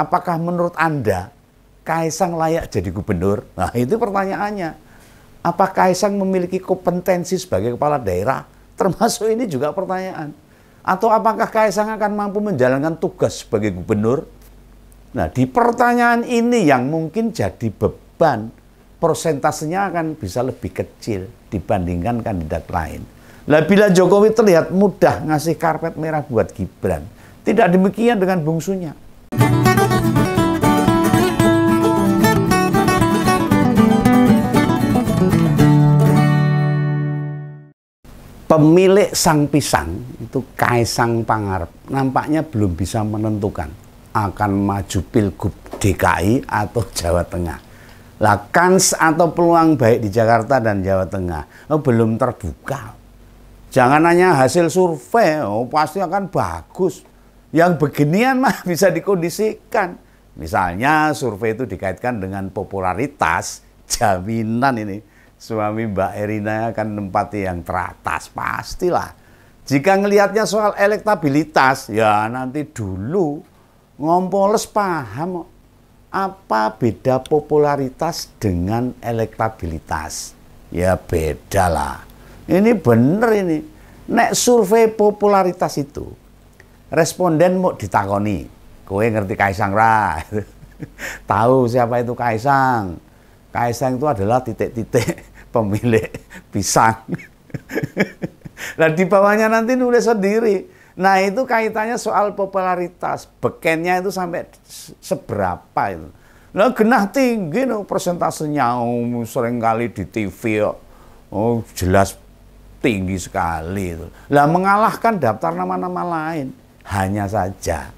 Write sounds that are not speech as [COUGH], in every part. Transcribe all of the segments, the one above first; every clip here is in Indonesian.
apakah menurut Anda Kaisang layak jadi gubernur? Nah, itu pertanyaannya. Apa Kaisang memiliki kompetensi sebagai kepala daerah? Termasuk ini juga pertanyaan. Atau apakah Kaisang akan mampu menjalankan tugas sebagai gubernur? Nah, di pertanyaan ini yang mungkin jadi beban, persentasenya akan bisa lebih kecil dibandingkan kandidat lain. Nah bila Jokowi terlihat mudah ngasih karpet merah buat Gibran, tidak demikian dengan bungsunya. pemilik sang pisang itu Kaisang Pangarep nampaknya belum bisa menentukan akan maju pilgub DKI atau Jawa Tengah. Lah kans atau peluang baik di Jakarta dan Jawa Tengah oh, belum terbuka. Jangan hanya hasil survei, oh, pasti akan bagus. Yang beginian mah [LAUGHS] bisa dikondisikan. Misalnya survei itu dikaitkan dengan popularitas, jaminan ini suami Mbak Erina akan menempati yang teratas pastilah. Jika ngelihatnya soal elektabilitas, ya nanti dulu ngompoles paham apa beda popularitas dengan elektabilitas. Ya beda lah. Ini bener ini. Nek survei popularitas itu, responden mau ditakoni. Kowe ngerti Kaisang ra? [LAUGHS] Tahu siapa itu Kaisang? Kaisang itu adalah titik-titik pemilik [LAUGHS] pisang. nah [LAUGHS] di bawahnya nanti nulis sendiri. Nah itu kaitannya soal popularitas. Bekennya itu sampai seberapa itu. Nah genah tinggi no persentasenya um, sering kali di TV Oh jelas tinggi sekali itu. Lah mengalahkan daftar nama-nama lain. Hanya saja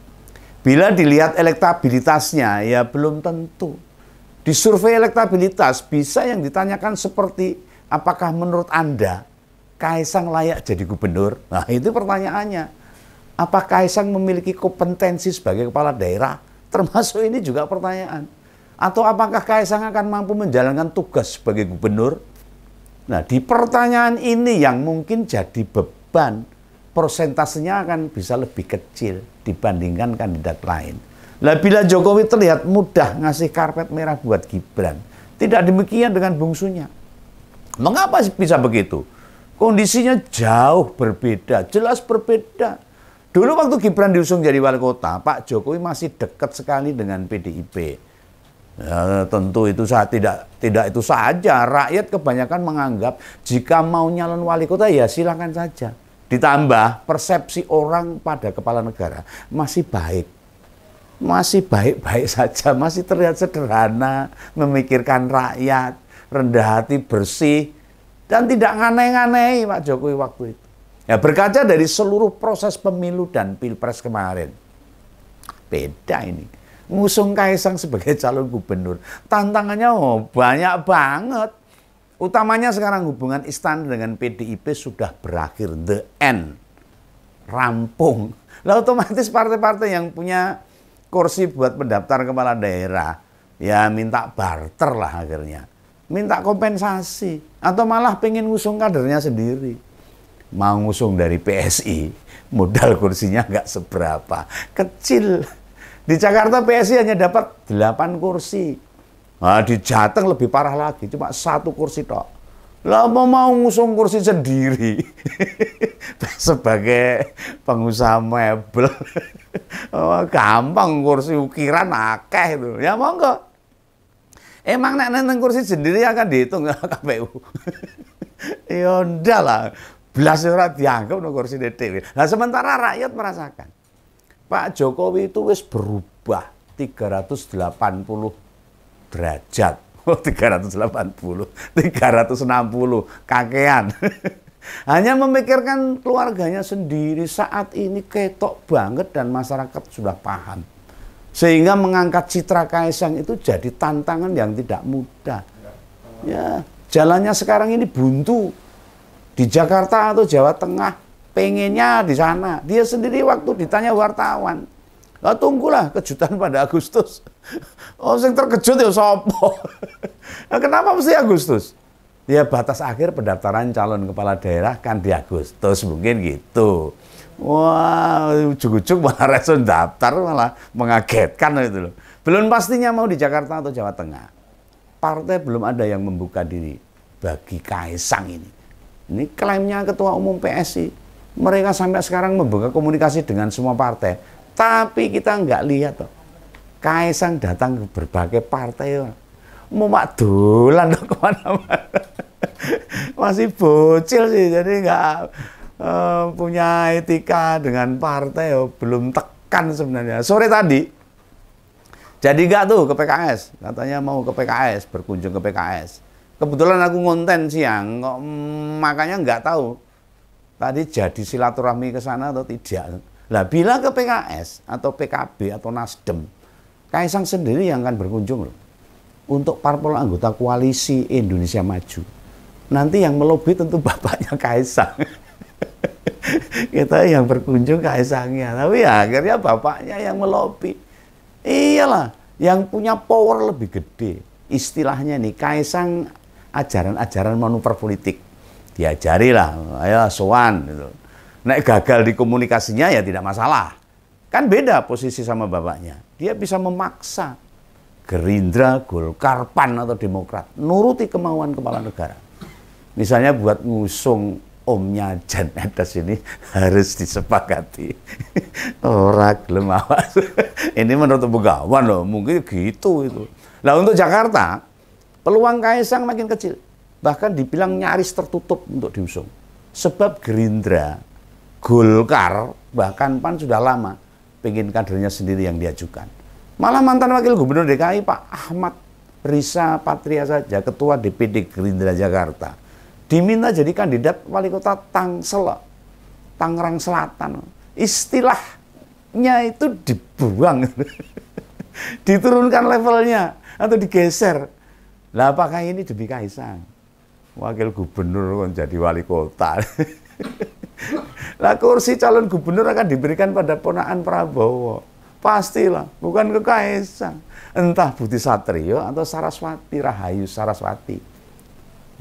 bila dilihat elektabilitasnya ya belum tentu. Di survei elektabilitas bisa yang ditanyakan seperti apakah menurut Anda Kaisang layak jadi gubernur? Nah, itu pertanyaannya. Apa Kaisang memiliki kompetensi sebagai kepala daerah? Termasuk ini juga pertanyaan. Atau apakah Kaisang akan mampu menjalankan tugas sebagai gubernur? Nah, di pertanyaan ini yang mungkin jadi beban, persentasenya akan bisa lebih kecil dibandingkan kandidat lain. Lah bila Jokowi terlihat mudah ngasih karpet merah buat Gibran, tidak demikian dengan bungsunya. Mengapa bisa begitu? Kondisinya jauh berbeda, jelas berbeda. Dulu waktu Gibran diusung jadi wali kota, Pak Jokowi masih dekat sekali dengan PDIP. Ya, tentu itu saat tidak tidak itu saja. Rakyat kebanyakan menganggap jika mau nyalon wali kota ya silakan saja. Ditambah persepsi orang pada kepala negara masih baik masih baik-baik [LAUGHS] saja, masih terlihat sederhana, memikirkan rakyat, rendah hati, bersih, dan tidak nganeh-nganeh Pak Jokowi waktu itu. Ya berkaca dari seluruh proses pemilu dan pilpres kemarin. Beda ini. Ngusung Kaisang sebagai [LAUGHS] calon gubernur. Tantangannya oh, banyak banget. Utamanya sekarang hubungan istana dengan PDIP sudah berakhir. The end. Rampung. Lah otomatis partai-partai yang punya kursi buat pendaftar kepala daerah, ya minta barter lah akhirnya. Minta kompensasi atau malah pengen ngusung kadernya sendiri. Mau ngusung dari PSI, modal kursinya nggak seberapa, kecil. Di Jakarta PSI hanya dapat 8 kursi. Nah, di Jateng lebih parah lagi, cuma satu kursi tok. Lama mau ngusung kursi sendiri [LAUGHS] sebagai pengusaha mebel. Oh, gampang kursi ukiran akeh itu. Ya monggo. Emang nek neng kursi sendiri akan dihitung ya, [LAUGHS] KPU. [LAUGHS] ya ndak lah. Belas ya ora dianggap nang kursi dhewe. Nah sementara rakyat merasakan. Pak Jokowi itu wis berubah 380 derajat Oh, 380, 360 kakean. [LAUGHS] Hanya memikirkan keluarganya sendiri saat ini ketok banget dan masyarakat sudah paham. Sehingga mengangkat citra Kaisang itu jadi tantangan yang tidak mudah. Ya, jalannya sekarang ini buntu. Di Jakarta atau Jawa Tengah pengennya di sana. Dia sendiri waktu ditanya wartawan, lah tunggulah kejutan pada Agustus. Oh, sing terkejut ya sopo. Nah, kenapa mesti Agustus? Ya batas akhir pendaftaran calon kepala daerah kan di Agustus mungkin gitu. Wah, ujuk-ujuk malah resun daftar malah mengagetkan itu loh. Belum pastinya mau di Jakarta atau Jawa Tengah. Partai belum ada yang membuka diri bagi Kaisang ini. Ini klaimnya Ketua Umum PSI. Mereka sampai sekarang membuka komunikasi dengan semua partai tapi kita nggak lihat toh. Kaisang datang ke berbagai partai. Mau mak dolan toh kemana-mana. Masih bocil sih, jadi nggak uh, punya etika dengan partai. Oh, belum tekan sebenarnya. Sore tadi, jadi nggak tuh ke PKS. Katanya mau ke PKS, berkunjung ke PKS. Kebetulan aku ngonten siang, kok mm, makanya nggak tahu tadi jadi silaturahmi ke sana atau tidak lah bila ke PKS atau PKB atau Nasdem, Kaisang sendiri yang akan berkunjung loh. Untuk parpol anggota koalisi Indonesia Maju. Nanti yang melobi tentu [LAUGHS] bapaknya Kaisang. [LAUGHS] Kita yang berkunjung Kaisangnya. Tapi ya akhirnya bapaknya yang melobi. Iyalah, yang punya power lebih gede. Istilahnya nih, Kaisang ajaran-ajaran manuver politik. Diajari lah, ayo sowan gitu Nek gagal di komunikasinya ya tidak masalah. Kan beda posisi sama bapaknya. Dia bisa memaksa Gerindra, Golkar, PAN atau Demokrat nuruti kemauan kepala negara. Misalnya buat ngusung omnya Jan Etes ini harus disepakati. [LAUGHS] orang lemah [LAUGHS] ini menurut Begawan loh, mungkin gitu itu. Nah untuk Jakarta, peluang Kaisang makin kecil. Bahkan dibilang nyaris tertutup untuk diusung. Sebab Gerindra Golkar bahkan PAN sudah lama pengen kadernya sendiri yang diajukan. Malah mantan wakil gubernur DKI Pak Ahmad Risa Patria saja, ketua DPD Gerindra Jakarta, diminta jadi kandidat wali kota Tangsel, Tangerang Selatan. Istilahnya itu dibuang, [LAUGHS] diturunkan levelnya atau digeser. Lah apakah ini demi Kaisang? Wakil gubernur menjadi wali kota. [LAUGHS] Lah kursi calon gubernur akan diberikan pada ponaan Prabowo. Pastilah, bukan ke Kaisang. Entah Budi Satrio atau Saraswati, Rahayu Saraswati.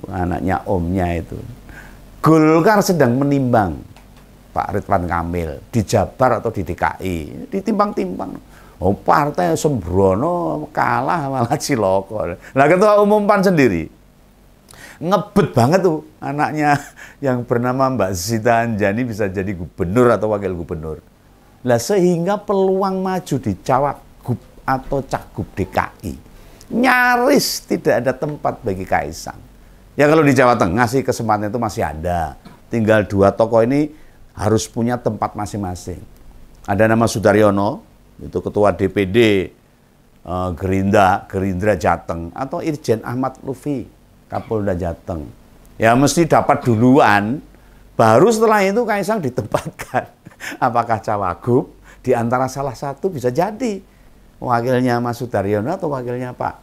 Anaknya omnya itu. Golkar sedang menimbang Pak Ridwan Kamil di Jabar atau di DKI. Ditimbang-timbang. Oh partai sembrono kalah malah ciloko. Nah ketua umum PAN sendiri ngebet banget tuh anaknya [LAUGHS] yang bernama Mbak Sita Anjani bisa jadi gubernur atau wakil gubernur. Lah sehingga peluang maju di Cawagup atau Cagup DKI nyaris tidak ada tempat bagi Kaisang. Ya kalau di Jawa Tengah sih kesempatan itu masih ada. Tinggal dua tokoh ini harus punya tempat masing-masing. Ada nama Sudaryono, itu ketua DPD eh, Gerinda, Gerindra Jateng, atau Irjen Ahmad Lufi, Kapolda Jateng. Ya mesti dapat duluan, baru setelah itu Kaisang [LAUGHS] ditempatkan. Apakah Cawagup? Di antara salah satu bisa jadi. Wakilnya Mas Sudaryono atau wakilnya Pak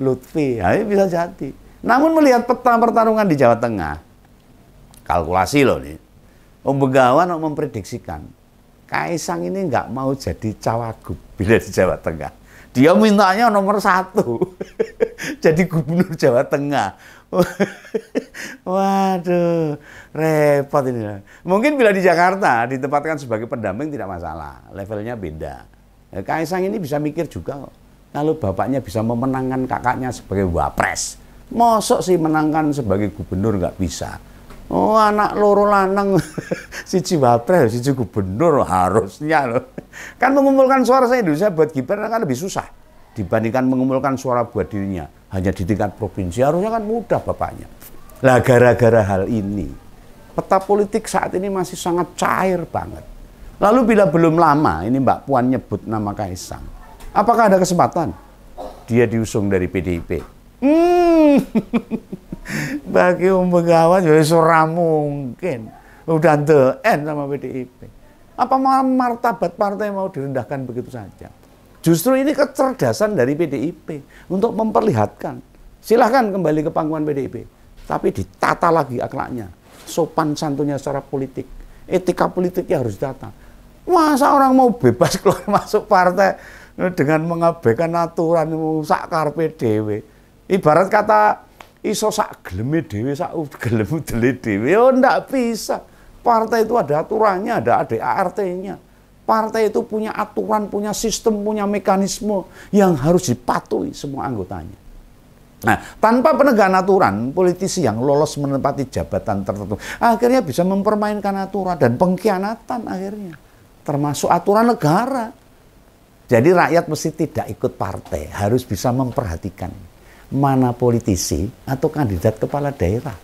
Lutfi. Ya, bisa jadi. Namun melihat peta pertarungan di Jawa Tengah, kalkulasi loh nih, Om Begawan memprediksikan, Kaisang ini nggak mau jadi cawagup bila di Jawa Tengah. Dia mintanya nomor satu, [LAUGHS] jadi gubernur Jawa Tengah. [LAUGHS] Waduh, repot ini. Mungkin bila di Jakarta ditempatkan sebagai pendamping tidak masalah, levelnya beda. Eh, Kaisang ini bisa mikir juga kok. Kalau bapaknya bisa memenangkan kakaknya sebagai wapres, mosok sih menangkan sebagai gubernur nggak bisa. Oh anak loro lanang [LAUGHS] siji wapres, siji gubernur harusnya loh. Kan mengumpulkan suara saya Indonesia buat Gibran kan lebih susah dibandingkan mengumpulkan suara buat dirinya hanya di tingkat provinsi harusnya kan mudah bapaknya. Lah gara-gara hal ini peta politik saat ini masih sangat cair banget. Lalu bila belum lama ini Mbak Puan nyebut nama Kaisang, apakah ada kesempatan dia diusung dari PDIP? Hmm, [LAUGHS] bagi Om Begawan ya surah mungkin. Udah the end sama PDIP. Apa martabat partai mau direndahkan begitu saja? Justru ini kecerdasan dari PDIP untuk memperlihatkan. Silahkan kembali ke pangkuan PDIP. Tapi ditata lagi akhlaknya. Sopan santunnya secara politik. Etika politiknya harus ditata. Masa orang mau bebas [LAUGHS] keluar masuk partai dengan mengabaikan aturan sak karpe dewe. Ibarat kata iso sak geleme dewi sak [LAUGHS] gelemu dele dewe. Oh ya ndak bisa. Partai itu ada aturannya, ada ADART-nya. Partai itu punya aturan, punya sistem, punya mekanisme yang harus dipatuhi semua anggotanya. Nah, tanpa penegakan aturan, politisi yang lolos menempati jabatan tertentu akhirnya bisa mempermainkan aturan dan pengkhianatan akhirnya, termasuk aturan negara. Jadi rakyat mesti tidak ikut partai, harus bisa memperhatikan mana politisi atau kandidat kepala daerah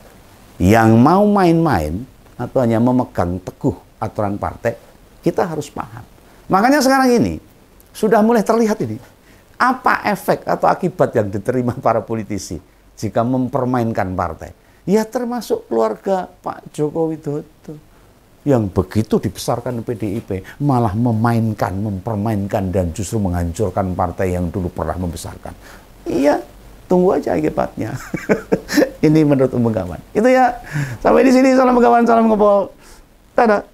yang mau main-main atau hanya memegang teguh aturan partai kita harus paham. Makanya sekarang ini, sudah mulai terlihat ini. Apa efek atau akibat yang diterima para politisi jika mempermainkan partai? Ya termasuk keluarga Pak Jokowi Dodo yang begitu dibesarkan PDIP malah memainkan, mempermainkan dan justru menghancurkan partai yang dulu pernah membesarkan. Iya, tunggu aja akibatnya. [LAUGHS] ini menurut Umum Itu ya. Sampai di sini salam Begawan, salam ngobrol. Dadah.